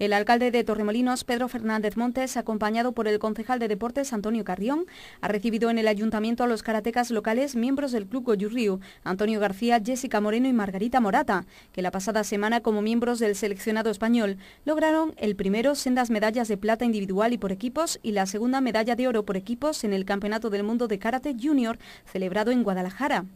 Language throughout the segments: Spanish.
El alcalde de Torremolinos, Pedro Fernández Montes, acompañado por el concejal de Deportes, Antonio Carrión, ha recibido en el ayuntamiento a los karatecas locales miembros del Club Goyurriu, Antonio García, Jessica Moreno y Margarita Morata, que la pasada semana como miembros del seleccionado español lograron el primero sendas medallas de plata individual y por equipos y la segunda medalla de oro por equipos en el Campeonato del Mundo de Karate Junior celebrado en Guadalajara.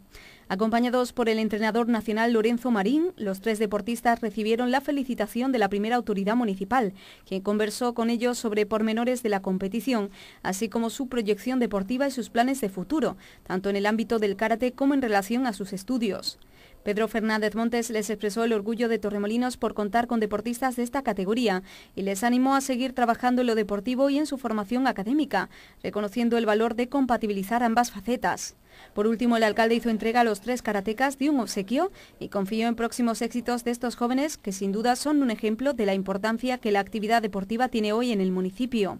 Acompañados por el entrenador nacional Lorenzo Marín, los tres deportistas recibieron la felicitación de la primera autoridad municipal, quien conversó con ellos sobre pormenores de la competición, así como su proyección deportiva y sus planes de futuro, tanto en el ámbito del karate como en relación a sus estudios. Pedro Fernández Montes les expresó el orgullo de Torremolinos por contar con deportistas de esta categoría y les animó a seguir trabajando en lo deportivo y en su formación académica, reconociendo el valor de compatibilizar ambas facetas. Por último, el alcalde hizo entrega a los tres karatecas de un obsequio y confió en próximos éxitos de estos jóvenes que sin duda son un ejemplo de la importancia que la actividad deportiva tiene hoy en el municipio.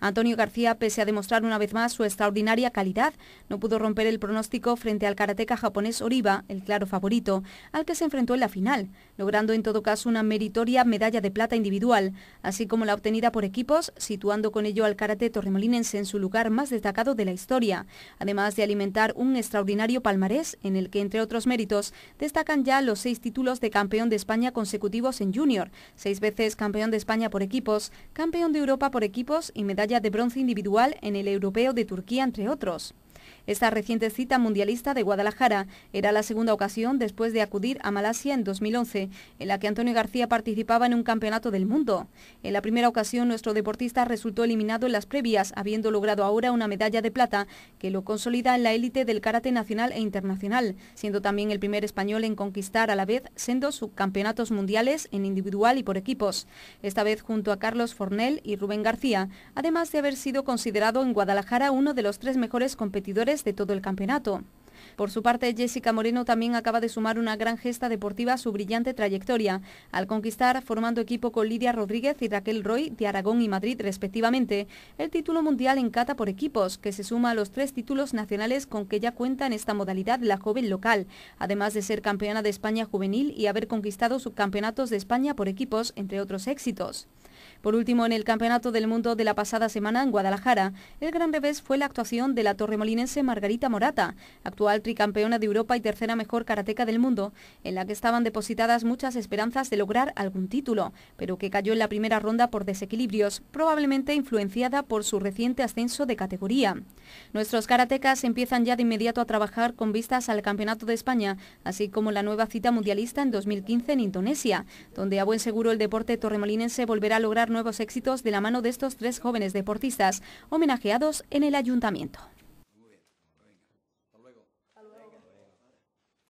Antonio García, pese a demostrar una vez más su extraordinaria calidad, no pudo romper el pronóstico frente al karateca japonés Oriba, el claro favorito, al que se enfrentó en la final, logrando en todo caso una meritoria medalla de plata individual, así como la obtenida por equipos, situando con ello al karate torremolinense en su lugar más destacado de la historia, además de alimentar un extraordinario palmarés en el que, entre otros méritos, destacan ya los seis títulos de campeón de España consecutivos en junior, seis veces campeón de España por equipos, campeón de Europa por equipos y medalla de bronce individual en el Europeo de Turquía, entre otros. Esta reciente cita mundialista de Guadalajara era la segunda ocasión después de acudir a Malasia en 2011, en la que Antonio García participaba en un campeonato del mundo. En la primera ocasión, nuestro deportista resultó eliminado en las previas, habiendo logrado ahora una medalla de plata que lo consolida en la élite del karate nacional e internacional, siendo también el primer español en conquistar a la vez sendos subcampeonatos mundiales en individual y por equipos, esta vez junto a Carlos Fornell y Rubén García, además de haber sido considerado en Guadalajara uno de los tres mejores competidores de todo el campeonato. Por su parte, Jessica Moreno también acaba de sumar una gran gesta deportiva a su brillante trayectoria, al conquistar, formando equipo con Lidia Rodríguez y Raquel Roy de Aragón y Madrid respectivamente, el título mundial en cata por equipos, que se suma a los tres títulos nacionales con que ya cuenta en esta modalidad la joven local, además de ser campeona de España juvenil y haber conquistado subcampeonatos de España por equipos, entre otros éxitos. Por último, en el Campeonato del Mundo de la pasada semana en Guadalajara, el gran revés fue la actuación de la torremolinense Margarita Morata, actual tricampeona de Europa y tercera mejor karateca del mundo, en la que estaban depositadas muchas esperanzas de lograr algún título, pero que cayó en la primera ronda por desequilibrios, probablemente influenciada por su reciente ascenso de categoría. Nuestros karatecas empiezan ya de inmediato a trabajar con vistas al Campeonato de España, así como la nueva cita mundialista en 2015 en Indonesia, donde a buen seguro el deporte torremolinense volverá a lograr nuevos éxitos de la mano de estos tres jóvenes deportistas homenajeados en el ayuntamiento.